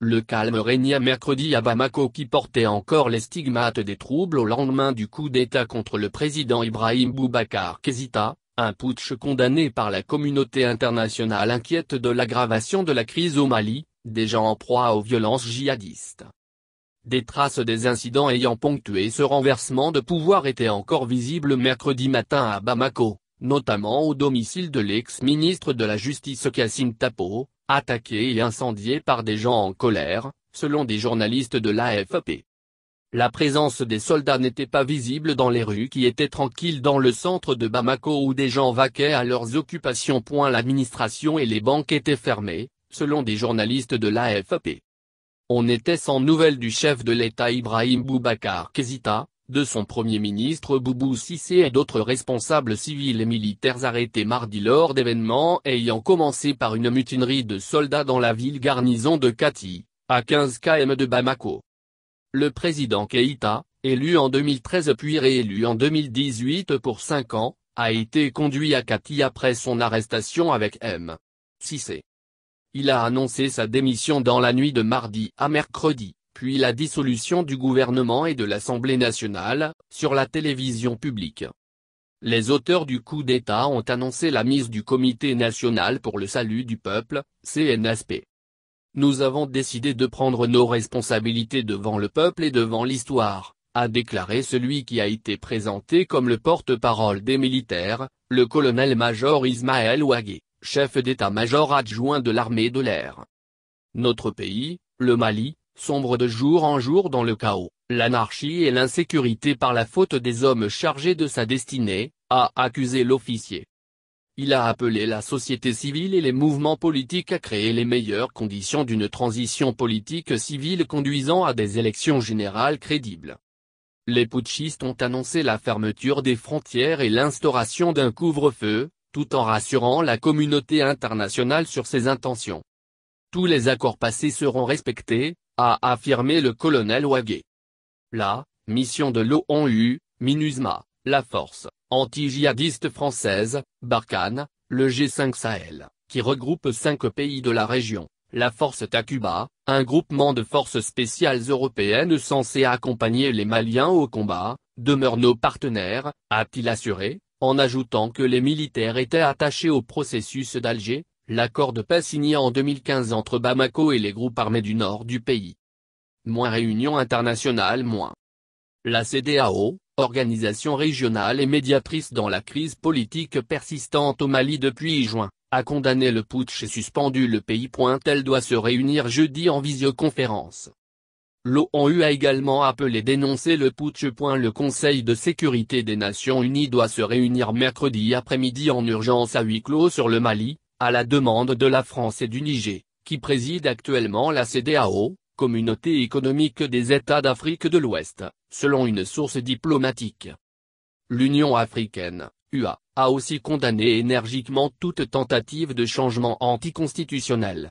Le calme régna mercredi à Bamako qui portait encore les stigmates des troubles au lendemain du coup d'État contre le président Ibrahim Boubacar Keïta, un putsch condamné par la communauté internationale inquiète de l'aggravation de la crise au Mali, déjà en proie aux violences djihadistes. Des traces des incidents ayant ponctué ce renversement de pouvoir étaient encore visibles mercredi matin à Bamako notamment au domicile de l'ex-ministre de la Justice Kassim Tapo, attaqué et incendié par des gens en colère, selon des journalistes de l'AFP. La présence des soldats n'était pas visible dans les rues qui étaient tranquilles dans le centre de Bamako où des gens vaquaient à leurs occupations. Point L'administration et les banques étaient fermées, selon des journalistes de l'AFP. On était sans nouvelles du chef de l'État Ibrahim Boubacar Kezita, de son premier ministre Boubou Sissé et d'autres responsables civils et militaires arrêtés mardi lors d'événements ayant commencé par une mutinerie de soldats dans la ville garnison de Kati, à 15 km de Bamako. Le président Keïta, élu en 2013 puis réélu en 2018 pour 5 ans, a été conduit à Kati après son arrestation avec M. Sissé. Il a annoncé sa démission dans la nuit de mardi à mercredi puis la dissolution du gouvernement et de l'Assemblée nationale, sur la télévision publique. Les auteurs du coup d'État ont annoncé la mise du Comité national pour le salut du peuple, CNSP. Nous avons décidé de prendre nos responsabilités devant le peuple et devant l'histoire, a déclaré celui qui a été présenté comme le porte-parole des militaires, le colonel-major Ismaël Ouagé, chef d'état-major adjoint de l'armée de l'air. Notre pays, le Mali, sombre de jour en jour dans le chaos, l'anarchie et l'insécurité par la faute des hommes chargés de sa destinée, a accusé l'officier. Il a appelé la société civile et les mouvements politiques à créer les meilleures conditions d'une transition politique civile conduisant à des élections générales crédibles. Les putschistes ont annoncé la fermeture des frontières et l'instauration d'un couvre-feu, tout en rassurant la communauté internationale sur ses intentions. Tous les accords passés seront respectés, a affirmé le colonel Ouagé. La mission de l'ONU, MINUSMA, la force anti jihadiste française, Barkhane, le G5 Sahel, qui regroupe cinq pays de la région, la force Takuba, un groupement de forces spéciales européennes censées accompagner les Maliens au combat, demeure nos partenaires, a-t-il assuré, en ajoutant que les militaires étaient attachés au processus d'Alger, L'accord de paix signé en 2015 entre Bamako et les groupes armés du nord du pays. Moins réunion internationale moins. La CDAO, organisation régionale et médiatrice dans la crise politique persistante au Mali depuis juin, a condamné le putsch et suspendu le pays. Elle doit se réunir jeudi en visioconférence. L'ONU a également appelé dénoncer le putsch. Le Conseil de sécurité des Nations Unies doit se réunir mercredi après-midi en urgence à huis clos sur le Mali, à la demande de la France et du Niger, qui préside actuellement la CDAO, Communauté économique des États d'Afrique de l'Ouest, selon une source diplomatique. L'Union africaine, UA, a aussi condamné énergiquement toute tentative de changement anticonstitutionnel.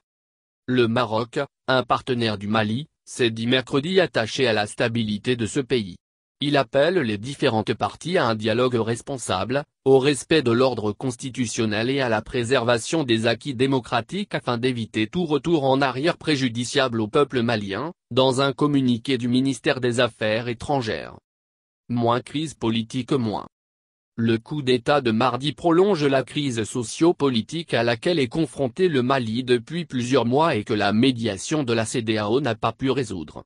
Le Maroc, un partenaire du Mali, s'est dit mercredi attaché à la stabilité de ce pays. Il appelle les différentes parties à un dialogue responsable, au respect de l'ordre constitutionnel et à la préservation des acquis démocratiques afin d'éviter tout retour en arrière préjudiciable au peuple malien, dans un communiqué du ministère des Affaires étrangères. Moins crise politique moins. Le coup d'État de mardi prolonge la crise socio-politique à laquelle est confronté le Mali depuis plusieurs mois et que la médiation de la CDAO n'a pas pu résoudre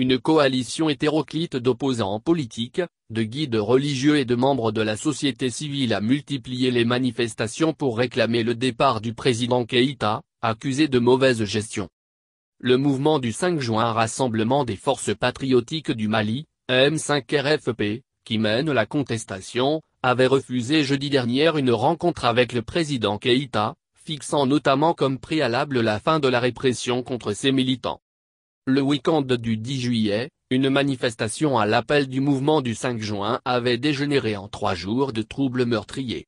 une coalition hétéroclite d'opposants politiques, de guides religieux et de membres de la société civile a multiplié les manifestations pour réclamer le départ du président Keïta, accusé de mauvaise gestion. Le mouvement du 5 juin Rassemblement des forces patriotiques du Mali, M5RFP, qui mène la contestation, avait refusé jeudi dernier une rencontre avec le président Keïta, fixant notamment comme préalable la fin de la répression contre ses militants. Le week-end du 10 juillet, une manifestation à l'appel du mouvement du 5 juin avait dégénéré en trois jours de troubles meurtriers.